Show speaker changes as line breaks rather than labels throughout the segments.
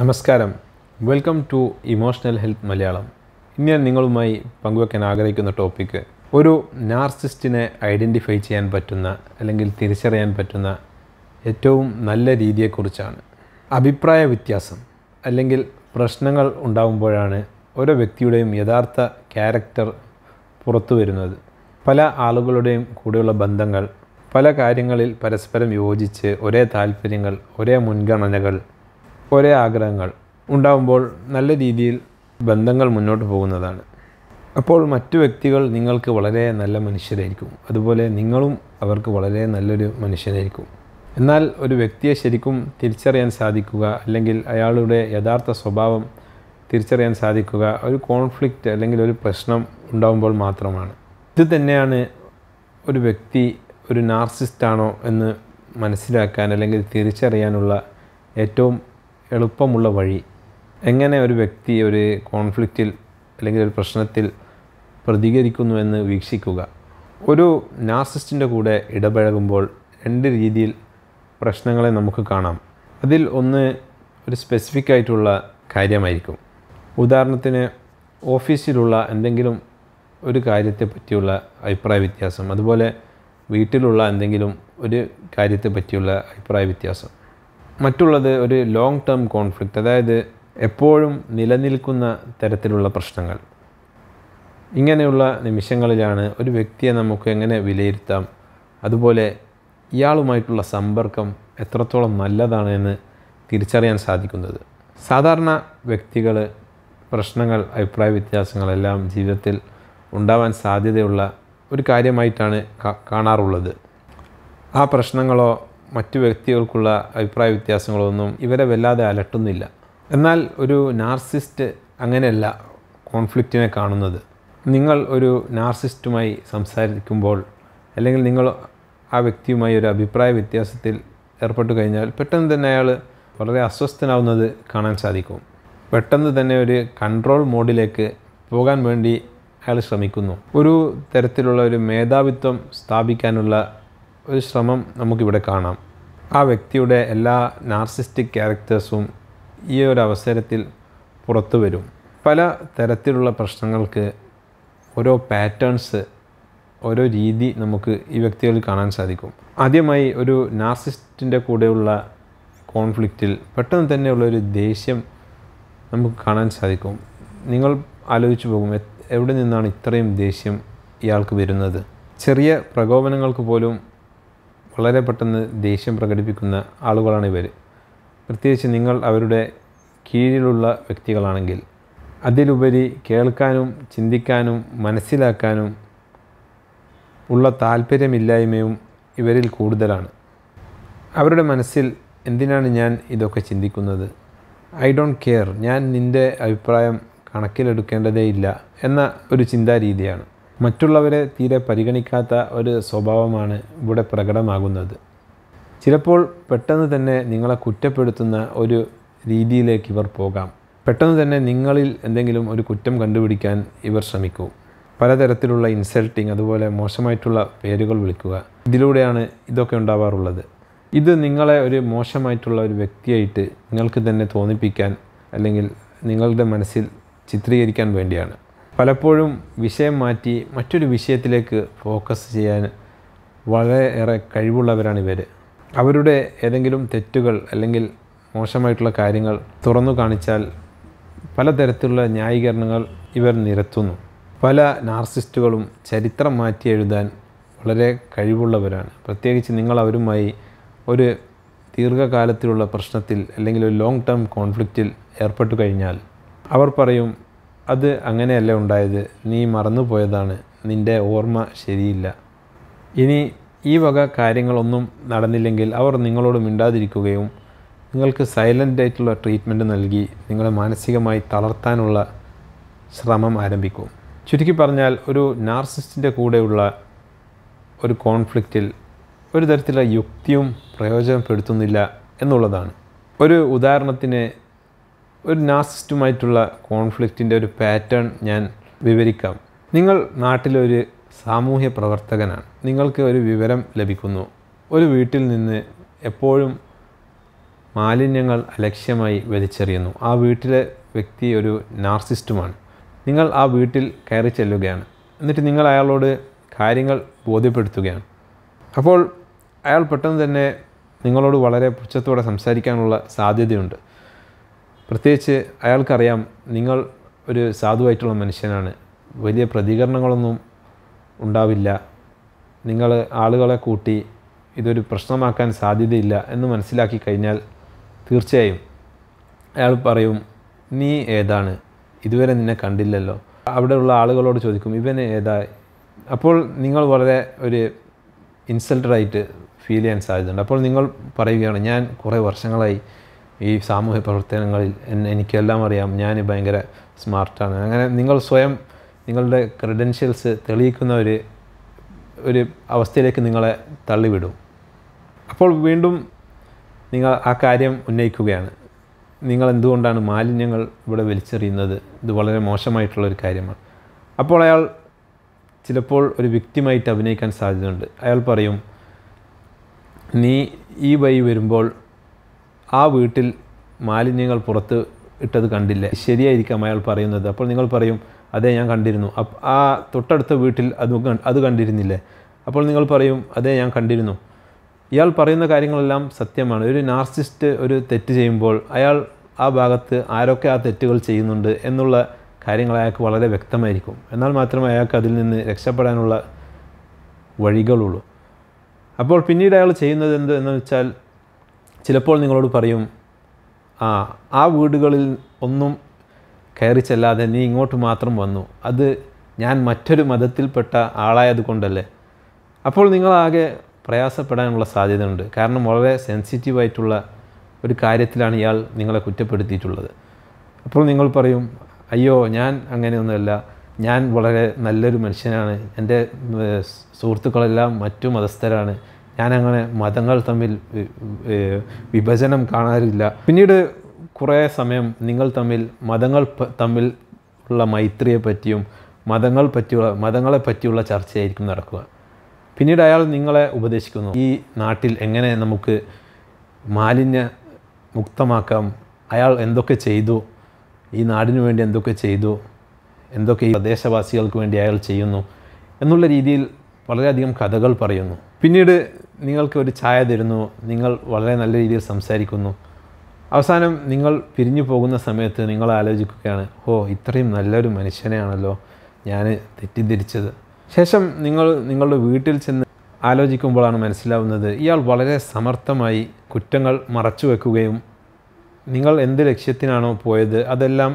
നമസ്കാരം welcome to emotional health Malayalam ഇന്ന് ഞാൻ നിങ്ങളുമായി പങ്കുവെക്കാൻ ആഗ്രഹിക്കുന്ന ടോപ്പിക്ക് ഒരു നാർസിസ്റ്റിനെ ഐഡൻറ്റിഫൈ ചെയ്യാൻ പറ്റുന്ന അല്ലെങ്കിൽ തിരിച്ചറിയാൻ പറ്റുന്ന ഏറ്റവും നല്ല രീതിയെക്കുറിച്ചാണ് അഭിപ്രായ വ്യത്യാസം അല്ലെങ്കിൽ പ്രശ്നങ്ങൾ ഉണ്ടാകുമ്പോഴാണ് ഓരോ വ്യക്തിയുടെയും യഥാർത്ഥ ക്യാരക്ടർ പുറത്തു വരുന്നത് പല ആളുകളുടെയും കൂടെയുള്ള ബന്ധങ്ങൾ പല കാര്യങ്ങളിൽ പരസ്പരം യോജിച്ച് ഒരേ താല്പര്യങ്ങൾ ഒരേ മുൻഗണനകൾ ഒരേ ആഗ്രഹങ്ങൾ ഉണ്ടാകുമ്പോൾ നല്ല രീതിയിൽ ബന്ധങ്ങൾ മുന്നോട്ട് പോകുന്നതാണ് അപ്പോൾ മറ്റു വ്യക്തികൾ നിങ്ങൾക്ക് വളരെ നല്ല മനുഷ്യരായിരിക്കും അതുപോലെ നിങ്ങളും അവർക്ക് വളരെ നല്ലൊരു മനുഷ്യനായിരിക്കും എന്നാൽ ഒരു വ്യക്തിയെ ശരിക്കും തിരിച്ചറിയാൻ സാധിക്കുക അല്ലെങ്കിൽ അയാളുടെ യഥാർത്ഥ സ്വഭാവം തിരിച്ചറിയാൻ സാധിക്കുക ഒരു കോൺഫ്ലിക്റ്റ് അല്ലെങ്കിൽ ഒരു പ്രശ്നം ഉണ്ടാകുമ്പോൾ മാത്രമാണ് ഇത് തന്നെയാണ് ഒരു വ്യക്തി ഒരു നാർസിസ്റ്റാണോ എന്ന് മനസ്സിലാക്കാൻ അല്ലെങ്കിൽ തിരിച്ചറിയാനുള്ള ഏറ്റവും എളുപ്പമുള്ള വഴി എങ്ങനെ ഒരു വ്യക്തി ഒരു കോൺഫ്ലിക്റ്റിൽ അല്ലെങ്കിൽ ഒരു പ്രശ്നത്തിൽ പ്രതികരിക്കുന്നു എന്ന് വീക്ഷിക്കുക ഒരു നാസിസ്റ്റിൻ്റെ കൂടെ ഇടപഴകുമ്പോൾ രണ്ട് രീതിയിൽ പ്രശ്നങ്ങളെ നമുക്ക് കാണാം അതിൽ ഒന്ന് ഒരു സ്പെസിഫിക് ആയിട്ടുള്ള കാര്യമായിരിക്കും ഉദാഹരണത്തിന് ഓഫീസിലുള്ള എന്തെങ്കിലും ഒരു കാര്യത്തെ പറ്റിയുള്ള അഭിപ്രായ വ്യത്യാസം അതുപോലെ വീട്ടിലുള്ള എന്തെങ്കിലും ഒരു കാര്യത്തെ പറ്റിയുള്ള അഭിപ്രായ വ്യത്യാസം മറ്റുള്ളത് ഒരു ലോങ് ടേം കോൺഫ്ലിക്റ്റ് അതായത് എപ്പോഴും നിലനിൽക്കുന്ന തരത്തിലുള്ള പ്രശ്നങ്ങൾ ഇങ്ങനെയുള്ള നിമിഷങ്ങളിലാണ് ഒരു വ്യക്തിയെ നമുക്ക് എങ്ങനെ വിലയിരുത്താം അതുപോലെ ഇയാളുമായിട്ടുള്ള സമ്പർക്കം എത്രത്തോളം നല്ലതാണ് എന്ന് തിരിച്ചറിയാൻ സാധിക്കുന്നത് സാധാരണ വ്യക്തികൾ പ്രശ്നങ്ങൾ അഭിപ്രായ വ്യത്യാസങ്ങളെല്ലാം ജീവിതത്തിൽ ഉണ്ടാവാൻ സാധ്യതയുള്ള ഒരു കാര്യമായിട്ടാണ് കാണാറുള്ളത് ആ പ്രശ്നങ്ങളോ മറ്റു വ്യക്തികൾക്കുള്ള അഭിപ്രായ വ്യത്യാസങ്ങളൊന്നും ഇവരെ വല്ലാതെ അലട്ടുന്നില്ല എന്നാൽ ഒരു നാർസിസ്റ്റ് അങ്ങനെയല്ല കോൺഫ്ലിക്റ്റിനെ കാണുന്നത് നിങ്ങൾ ഒരു നാർസിസ്റ്റുമായി സംസാരിക്കുമ്പോൾ അല്ലെങ്കിൽ നിങ്ങൾ ആ വ്യക്തിയുമായി ഒരു അഭിപ്രായ വ്യത്യാസത്തിൽ ഏർപ്പെട്ടു കഴിഞ്ഞാൽ പെട്ടെന്ന് തന്നെ അയാൾ വളരെ അസ്വസ്ഥനാവുന്നത് കാണാൻ സാധിക്കും പെട്ടെന്ന് തന്നെ ഒരു കൺട്രോൾ മോഡിലേക്ക് പോകാൻ വേണ്ടി അയാൾ ശ്രമിക്കുന്നു ഒരു തരത്തിലുള്ള ഒരു മേധാവിത്വം സ്ഥാപിക്കാനുള്ള ഒരു ശ്രമം നമുക്കിവിടെ കാണാം ആ വ്യക്തിയുടെ എല്ലാ നാർസിസ്റ്റിക് ക്യാരക്ടേഴ്സും ഈ ഒരു അവസരത്തിൽ പുറത്തു വരും പല തരത്തിലുള്ള പ്രശ്നങ്ങൾക്ക് ഓരോ പാറ്റേൺസ് ഓരോ രീതി നമുക്ക് ഈ വ്യക്തികളിൽ കാണാൻ സാധിക്കും ആദ്യമായി ഒരു നാർസിസ്റ്റിൻ്റെ കൂടെയുള്ള കോൺഫ്ലിക്റ്റിൽ പെട്ടെന്ന് തന്നെയുള്ളൊരു ഒരു ദേഷ്യം നമുക്ക് കാണാൻ സാധിക്കും നിങ്ങൾ ആലോചിച്ച് പോകും എവിടെ നിന്നാണ് ഇത്രയും ദേഷ്യം ഇയാൾക്ക് വരുന്നത് ചെറിയ പ്രകോപനങ്ങൾക്ക് പോലും വളരെ പെട്ടെന്ന് ദേഷ്യം പ്രകടിപ്പിക്കുന്ന ആളുകളാണ് ഇവർ പ്രത്യേകിച്ച് നിങ്ങൾ അവരുടെ കീഴിലുള്ള വ്യക്തികളാണെങ്കിൽ അതിലുപരി കേൾക്കാനും ചിന്തിക്കാനും മനസ്സിലാക്കാനും ഉള്ള താല്പര്യമില്ലായ്മയും ഇവരിൽ കൂടുതലാണ് അവരുടെ മനസ്സിൽ എന്തിനാണ് ഞാൻ ഇതൊക്കെ ചിന്തിക്കുന്നത് ഐ ഡോണ്ട് കെയർ ഞാൻ നിൻ്റെ അഭിപ്രായം കണക്കിലെടുക്കേണ്ടതേയില്ല എന്ന ഒരു ചിന്താരീതിയാണ് മറ്റുള്ളവരെ തീരെ പരിഗണിക്കാത്ത ഒരു സ്വഭാവമാണ് ഇവിടെ പ്രകടമാകുന്നത് ചിലപ്പോൾ പെട്ടെന്ന് തന്നെ നിങ്ങളെ കുറ്റപ്പെടുത്തുന്ന ഒരു രീതിയിലേക്ക് ഇവർ പോകാം പെട്ടെന്ന് തന്നെ നിങ്ങളിൽ എന്തെങ്കിലും ഒരു കുറ്റം കണ്ടുപിടിക്കാൻ ഇവർ ശ്രമിക്കൂ പലതരത്തിലുള്ള ഇൻസൾട്ടിങ് അതുപോലെ മോശമായിട്ടുള്ള പേരുകൾ വിളിക്കുക ഇതിലൂടെയാണ് ഇതൊക്കെ ഉണ്ടാവാറുള്ളത് ഇത് നിങ്ങളെ ഒരു മോശമായിട്ടുള്ള ഒരു വ്യക്തിയായിട്ട് നിങ്ങൾക്ക് തന്നെ തോന്നിപ്പിക്കാൻ അല്ലെങ്കിൽ നിങ്ങളുടെ മനസ്സിൽ ചിത്രീകരിക്കാൻ വേണ്ടിയാണ് പലപ്പോഴും വിഷയം മാറ്റി മറ്റൊരു വിഷയത്തിലേക്ക് ഫോക്കസ് ചെയ്യാൻ വളരെയേറെ കഴിവുള്ളവരാണ് ഇവർ അവരുടെ ഏതെങ്കിലും തെറ്റുകൾ അല്ലെങ്കിൽ മോശമായിട്ടുള്ള കാര്യങ്ങൾ തുറന്നു കാണിച്ചാൽ പലതരത്തിലുള്ള ന്യായീകരണങ്ങൾ ഇവർ നിരത്തുന്നു പല നാർസിസ്റ്റുകളും ചരിത്രം മാറ്റി എഴുതാൻ വളരെ കഴിവുള്ളവരാണ് പ്രത്യേകിച്ച് നിങ്ങൾ അവരുമായി ഒരു ദീർഘകാലത്തിലുള്ള പ്രശ്നത്തിൽ അല്ലെങ്കിൽ ഒരു ലോങ് ടേം കോൺഫ്ലിക്റ്റിൽ ഏർപ്പെട്ടു കഴിഞ്ഞാൽ അവർ പറയും അത് അങ്ങനെയല്ല ഉണ്ടായത് നീ മറന്നുപോയതാണ് നിൻ്റെ ഓർമ്മ ശരിയില്ല ഇനി ഈ വക കാര്യങ്ങളൊന്നും നടന്നില്ലെങ്കിൽ അവർ നിങ്ങളോട് മിണ്ടാതിരിക്കുകയും നിങ്ങൾക്ക് സൈലൻ്റ് ആയിട്ടുള്ള ട്രീറ്റ്മെൻറ്റ് നൽകി നിങ്ങളെ മാനസികമായി തളർത്താനുള്ള ശ്രമം ആരംഭിക്കും ചുരുക്കി പറഞ്ഞാൽ ഒരു നാർസിസ്റ്റിൻ്റെ കൂടെയുള്ള ഒരു കോൺഫ്ലിക്റ്റിൽ ഒരു തരത്തിലുള്ള യുക്തിയും പ്രയോജനപ്പെടുത്തുന്നില്ല എന്നുള്ളതാണ് ഒരു ഉദാഹരണത്തിന് ഒരു നാസിസ്റ്റുമായിട്ടുള്ള കോൺഫ്ലിക്റ്റിൻ്റെ ഒരു പാറ്റേൺ ഞാൻ വിവരിക്കാം നിങ്ങൾ നാട്ടിലൊരു സാമൂഹ്യ പ്രവർത്തകനാണ് നിങ്ങൾക്ക് ഒരു വിവരം ലഭിക്കുന്നു ഒരു വീട്ടിൽ നിന്ന് എപ്പോഴും മാലിന്യങ്ങൾ അലക്ഷ്യമായി വലിച്ചെറിയുന്നു ആ വീട്ടിലെ വ്യക്തി ഒരു നാർസിസ്റ്റുമാണ് നിങ്ങൾ ആ വീട്ടിൽ കയറി ചെല്ലുകയാണ് എന്നിട്ട് നിങ്ങൾ അയാളോട് കാര്യങ്ങൾ ബോധ്യപ്പെടുത്തുകയാണ് അപ്പോൾ അയാൾ പെട്ടെന്ന് തന്നെ നിങ്ങളോട് വളരെ പുച്ഛത്തോടെ സംസാരിക്കാനുള്ള സാധ്യതയുണ്ട് പ്രത്യേകിച്ച് അയാൾക്കറിയാം നിങ്ങൾ ഒരു സാധുവായിട്ടുള്ള മനുഷ്യനാണ് വലിയ പ്രതികരണങ്ങളൊന്നും ഉണ്ടാവില്ല നിങ്ങൾ ആളുകളെ കൂട്ടി ഇതൊരു പ്രശ്നമാക്കാൻ സാധ്യതയില്ല എന്ന് മനസ്സിലാക്കി കഴിഞ്ഞാൽ തീർച്ചയായും അയാൾ പറയും നീ ഏതാണ് ഇതുവരെ നിന്നെ കണ്ടില്ലല്ലോ അവിടെയുള്ള ആളുകളോട് ചോദിക്കും ഇവന് ഏതാ അപ്പോൾ നിങ്ങൾ വളരെ ഒരു ഇൻസൾട്ടഡായിട്ട് ഫീൽ ചെയ്യാൻ സാധ്യതയുണ്ട് അപ്പോൾ നിങ്ങൾ പറയുകയാണ് ഞാൻ കുറേ വർഷങ്ങളായി ഈ സാമൂഹ്യ പ്രവർത്തനങ്ങളിൽ എനിക്കെല്ലാം അറിയാം ഞാൻ ഭയങ്കര സ്മാർട്ടാണ് അങ്ങനെ നിങ്ങൾ സ്വയം നിങ്ങളുടെ ക്രെഡൻഷ്യൽസ് തെളിയിക്കുന്ന ഒരു ഒരു അവസ്ഥയിലേക്ക് നിങ്ങളെ തള്ളിവിടും അപ്പോൾ വീണ്ടും നിങ്ങൾ ആ കാര്യം ഉന്നയിക്കുകയാണ് നിങ്ങൾ എന്തുകൊണ്ടാണ് മാലിന്യങ്ങൾ ഇവിടെ വലിച്ചെറിയുന്നത് ഇത് വളരെ മോശമായിട്ടുള്ളൊരു കാര്യമാണ് അപ്പോൾ അയാൾ ചിലപ്പോൾ ഒരു വ്യക്തിമായിട്ട് അഭിനയിക്കാൻ സാധ്യതയുണ്ട് അയാൾ പറയും നീ ഈ വഴി വരുമ്പോൾ ആ വീട്ടിൽ മാലിന്യങ്ങൾ പുറത്ത് ഇട്ടത് കണ്ടില്ല ശരിയായിരിക്കാം അയാൾ പറയുന്നത് അപ്പോൾ നിങ്ങൾ പറയും അതേ ഞാൻ കണ്ടിരുന്നു ആ തൊട്ടടുത്ത വീട്ടിൽ അത് അത് കണ്ടിരുന്നില്ലേ അപ്പോൾ നിങ്ങൾ പറയും അതേ ഞാൻ കണ്ടിരുന്നു ഇയാൾ പറയുന്ന കാര്യങ്ങളെല്ലാം സത്യമാണ് ഒരു നാർസിസ്റ്റ് ഒരു തെറ്റ് ചെയ്യുമ്പോൾ അയാൾ ആ ഭാഗത്ത് ആരൊക്കെ ആ തെറ്റുകൾ ചെയ്യുന്നുണ്ട് എന്നുള്ള കാര്യങ്ങൾ അയാൾക്ക് വളരെ വ്യക്തമായിരിക്കും എന്നാൽ മാത്രമേ അയാൾക്ക് അതിൽ നിന്ന് രക്ഷപ്പെടാനുള്ള വഴികളുള്ളൂ അപ്പോൾ പിന്നീട് അയാൾ ചെയ്യുന്നത് എന്ത് എന്ന് വെച്ചാൽ ചിലപ്പോൾ നിങ്ങളോട് പറയും ആ ആ വീടുകളിൽ ഒന്നും കയറി ചെല്ലാതെ നീ ഇങ്ങോട്ട് മാത്രം വന്നു അത് ഞാൻ മറ്റൊരു മതത്തിൽപ്പെട്ട ആളായതുകൊണ്ടല്ലേ അപ്പോൾ നിങ്ങളാകെ പ്രയാസപ്പെടാനുള്ള സാധ്യതയുണ്ട് കാരണം വളരെ സെൻസിറ്റീവായിട്ടുള്ള ഒരു കാര്യത്തിലാണ് ഇയാൾ നിങ്ങളെ കുറ്റപ്പെടുത്തിയിട്ടുള്ളത് അപ്പോൾ നിങ്ങൾ പറയും അയ്യോ ഞാൻ അങ്ങനെയൊന്നുമല്ല ഞാൻ വളരെ നല്ലൊരു മനുഷ്യനാണ് എൻ്റെ സുഹൃത്തുക്കളെല്ലാം മറ്റു മതസ്ഥരാണ് ഞാനങ്ങനെ മതങ്ങൾ തമ്മിൽ വിഭജനം കാണാറില്ല പിന്നീട് കുറേ സമയം നിങ്ങൾ തമ്മിൽ മതങ്ങൾ തമ്മിൽ ഉള്ള മൈത്രിയെ പറ്റിയും മതങ്ങൾ പറ്റിയുള്ള മതങ്ങളെ പറ്റിയുള്ള ചർച്ചയായിരിക്കും നടക്കുക പിന്നീട് അയാൾ നിങ്ങളെ ഉപദേശിക്കുന്നു ഈ നാട്ടിൽ എങ്ങനെ നമുക്ക് മാലിന്യ മുക്തമാക്കാം അയാൾ എന്തൊക്കെ ചെയ്തു ഈ നാടിനു വേണ്ടി എന്തൊക്കെ ചെയ്തു എന്തൊക്കെ ഈ പ്രദേശവാസികൾക്ക് വേണ്ടി അയാൾ ചെയ്യുന്നു എന്നുള്ള രീതിയിൽ വളരെയധികം കഥകൾ പറയുന്നു പിന്നീട് നിങ്ങൾക്ക് ഒരു ചായ തരുന്നു നിങ്ങൾ വളരെ നല്ല രീതിയിൽ സംസാരിക്കുന്നു അവസാനം നിങ്ങൾ പിരിഞ്ഞു പോകുന്ന സമയത്ത് നിങ്ങൾ ആലോചിക്കുകയാണ് ഓ ഇത്രയും നല്ലൊരു മനുഷ്യനെയാണല്ലോ ഞാൻ തെറ്റിദ്ധരിച്ചത് ശേഷം നിങ്ങൾ നിങ്ങളുടെ വീട്ടിൽ ചെന്ന് ആലോചിക്കുമ്പോഴാണ് മനസ്സിലാവുന്നത് ഇയാൾ വളരെ സമർത്ഥമായി കുറ്റങ്ങൾ മറച്ചു വെക്കുകയും നിങ്ങൾ എന്ത് ലക്ഷ്യത്തിനാണോ പോയത് അതെല്ലാം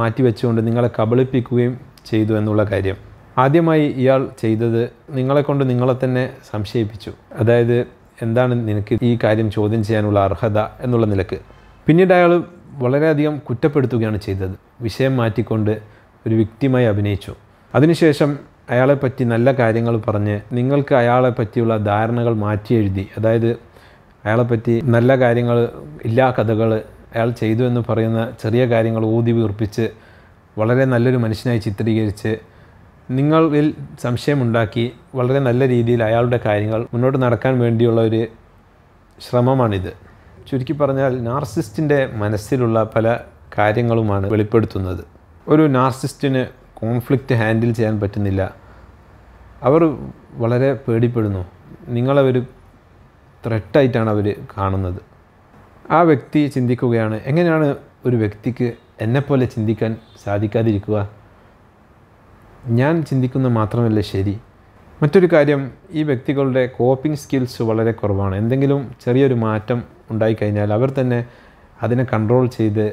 മാറ്റിവെച്ചുകൊണ്ട് നിങ്ങളെ കബളിപ്പിക്കുകയും ചെയ്തു എന്നുള്ള കാര്യം ആദ്യമായി ഇയാൾ ചെയ്തത് നിങ്ങളെക്കൊണ്ട് നിങ്ങളെ തന്നെ സംശയിപ്പിച്ചു അതായത് എന്താണ് നിനക്ക് ഈ കാര്യം ചോദ്യം ചെയ്യാനുള്ള അർഹത എന്നുള്ള നിലക്ക് പിന്നീട് അയാൾ വളരെയധികം കുറ്റപ്പെടുത്തുകയാണ് ചെയ്തത് വിഷയം മാറ്റിക്കൊണ്ട് ഒരു വ്യക്തിമായി അഭിനയിച്ചു അതിനുശേഷം അയാളെപ്പറ്റി നല്ല കാര്യങ്ങൾ പറഞ്ഞ് നിങ്ങൾക്ക് അയാളെപ്പറ്റിയുള്ള ധാരണകൾ മാറ്റി എഴുതി അതായത് അയാളെപ്പറ്റി നല്ല കാര്യങ്ങൾ ഇല്ലാ കഥകൾ അയാൾ ചെയ്തു എന്ന് പറയുന്ന ചെറിയ കാര്യങ്ങൾ ഊതി വീർപ്പിച്ച് വളരെ നല്ലൊരു മനുഷ്യനായി ചിത്രീകരിച്ച് നിങ്ങളിൽ സംശയമുണ്ടാക്കി വളരെ നല്ല രീതിയിൽ അയാളുടെ കാര്യങ്ങൾ മുന്നോട്ട് നടക്കാൻ വേണ്ടിയുള്ള ഒരു ശ്രമമാണിത് ചുരുക്കി പറഞ്ഞാൽ നാർസിസ്റ്റിൻ്റെ മനസ്സിലുള്ള പല കാര്യങ്ങളുമാണ് വെളിപ്പെടുത്തുന്നത് ഒരു നാർസിസ്റ്റിന് കോൺഫ്ലിക്റ്റ് ഹാൻഡിൽ ചെയ്യാൻ പറ്റുന്നില്ല അവർ വളരെ പേടിപ്പെടുന്നു നിങ്ങളെ ഒരു ത്രെട്ടായിട്ടാണ് അവർ കാണുന്നത് ആ വ്യക്തി ചിന്തിക്കുകയാണ് എങ്ങനെയാണ് ഒരു വ്യക്തിക്ക് എന്നെപ്പോലെ ചിന്തിക്കാൻ സാധിക്കാതിരിക്കുക ഞാൻ ചിന്തിക്കുന്നത് മാത്രമല്ല ശരി മറ്റൊരു കാര്യം ഈ വ്യക്തികളുടെ കോപ്പിംഗ് സ്കിൽസ് വളരെ കുറവാണ് എന്തെങ്കിലും ചെറിയൊരു മാറ്റം ഉണ്ടായിക്കഴിഞ്ഞാൽ അവർ തന്നെ അതിനെ കൺട്രോൾ ചെയ്ത്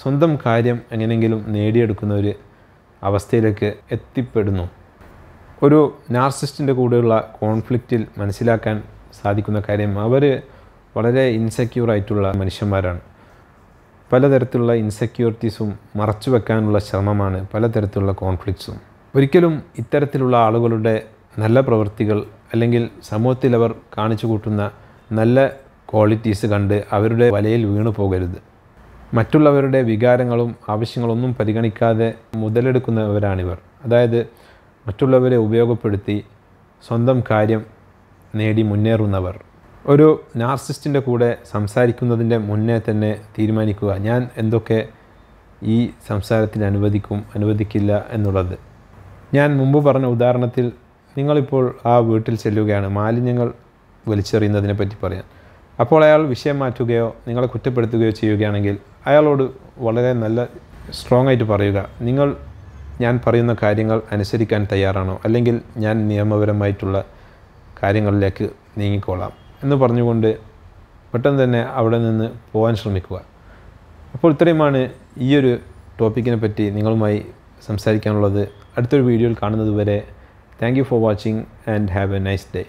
സ്വന്തം കാര്യം എങ്ങനെയെങ്കിലും നേടിയെടുക്കുന്ന ഒരു അവസ്ഥയിലേക്ക് എത്തിപ്പെടുന്നു ഒരു നാർസിസ്റ്റിൻ്റെ കൂടെയുള്ള കോൺഫ്ലിക്റ്റിൽ മനസ്സിലാക്കാൻ സാധിക്കുന്ന കാര്യം അവർ വളരെ ഇൻസെക്യൂർ ആയിട്ടുള്ള മനുഷ്യന്മാരാണ് പലതരത്തിലുള്ള ഇൻസെക്യൂരിറ്റീസും മറച്ചു വെക്കാനുള്ള ശ്രമമാണ് പലതരത്തിലുള്ള കോൺഫ്ലിക്ട്സും ഒരിക്കലും ഇത്തരത്തിലുള്ള ആളുകളുടെ നല്ല പ്രവൃത്തികൾ അല്ലെങ്കിൽ സമൂഹത്തിൽ അവർ കാണിച്ചു കൂട്ടുന്ന നല്ല ക്വാളിറ്റീസ് കണ്ട് അവരുടെ വലയിൽ വീണു പോകരുത് മറ്റുള്ളവരുടെ വികാരങ്ങളും ആവശ്യങ്ങളൊന്നും പരിഗണിക്കാതെ മുതലെടുക്കുന്നവരാണിവർ അതായത് മറ്റുള്ളവരെ ഉപയോഗപ്പെടുത്തി സ്വന്തം കാര്യം നേടി മുന്നേറുന്നവർ ഒരു നാർസിസ്റ്റിൻ്റെ കൂടെ സംസാരിക്കുന്നതിൻ്റെ മുന്നേ തന്നെ തീരുമാനിക്കുക ഞാൻ എന്തൊക്കെ ഈ സംസാരത്തിന് അനുവദിക്കും അനുവദിക്കില്ല എന്നുള്ളത് ഞാൻ മുമ്പ് പറഞ്ഞ ഉദാഹരണത്തിൽ നിങ്ങളിപ്പോൾ ആ വീട്ടിൽ ചെല്ലുകയാണ് മാലിന്യങ്ങൾ വലിച്ചെറിയുന്നതിനെ പറ്റി പറയാൻ അപ്പോൾ അയാൾ വിഷയം മാറ്റുകയോ നിങ്ങളെ കുറ്റപ്പെടുത്തുകയോ ചെയ്യുകയാണെങ്കിൽ അയാളോട് വളരെ നല്ല സ്ട്രോങ് ആയിട്ട് പറയുക നിങ്ങൾ ഞാൻ പറയുന്ന കാര്യങ്ങൾ അനുസരിക്കാൻ തയ്യാറാണോ അല്ലെങ്കിൽ ഞാൻ നിയമപരമായിട്ടുള്ള കാര്യങ്ങളിലേക്ക് നീങ്ങിക്കോളാം എന്ന് പറഞ്ഞുകൊണ്ട് പെട്ടെന്ന് തന്നെ അവിടെ നിന്ന് പോകാൻ ശ്രമിക്കുക അപ്പോൾ ഇത്രയുമാണ് ഈയൊരു ടോപ്പിക്കിനെ പറ്റി നിങ്ങളുമായി സംസാരിക്കാനുള്ളത് അടുത്തൊരു വീഡിയോയിൽ കാണുന്നതുവരെ thank you for watching and have a nice day